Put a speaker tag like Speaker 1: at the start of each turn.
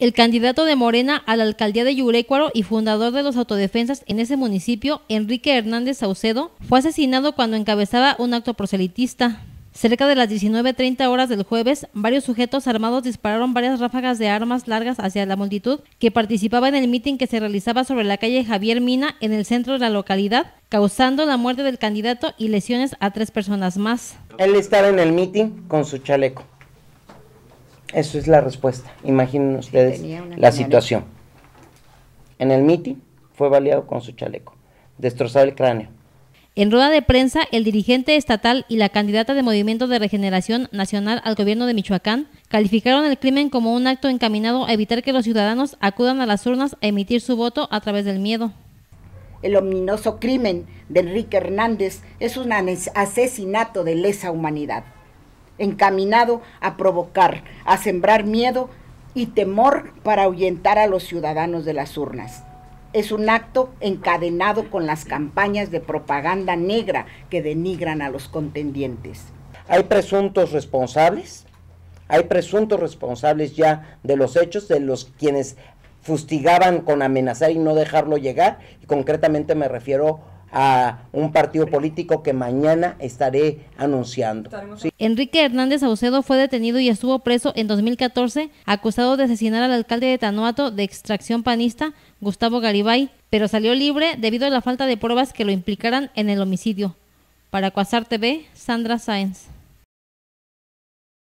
Speaker 1: el candidato de Morena a la alcaldía de Yurecuaro y fundador de los autodefensas en ese municipio, Enrique Hernández Saucedo, fue asesinado cuando encabezaba un acto proselitista. Cerca de las 19.30 horas del jueves, varios sujetos armados dispararon varias ráfagas de armas largas hacia la multitud que participaba en el mitin que se realizaba sobre la calle Javier Mina en el centro de la localidad, causando la muerte del candidato y lesiones a tres personas más.
Speaker 2: Él estaba en el mitin con su chaleco. Eso es la respuesta. Imaginen ustedes la situación. En el MITI fue baleado con su chaleco, destrozado el cráneo.
Speaker 1: En rueda de prensa, el dirigente estatal y la candidata de Movimiento de Regeneración Nacional al gobierno de Michoacán calificaron el crimen como un acto encaminado a evitar que los ciudadanos acudan a las urnas a emitir su voto a través del miedo.
Speaker 3: El ominoso crimen de Enrique Hernández es un asesinato de lesa humanidad encaminado a provocar, a sembrar miedo y temor para ahuyentar a los ciudadanos de las urnas. Es un acto encadenado con las campañas de propaganda negra que denigran a los contendientes.
Speaker 2: Hay presuntos responsables, hay presuntos responsables ya de los hechos, de los quienes fustigaban con amenazar y no dejarlo llegar, y concretamente me refiero a a un partido político que mañana estaré anunciando.
Speaker 1: Enrique Hernández Saucedo fue detenido y estuvo preso en 2014, acusado de asesinar al alcalde de Tanuato de extracción panista, Gustavo Garibay, pero salió libre debido a la falta de pruebas que lo implicaran en el homicidio. Para Cuasar TV, Sandra Sáenz.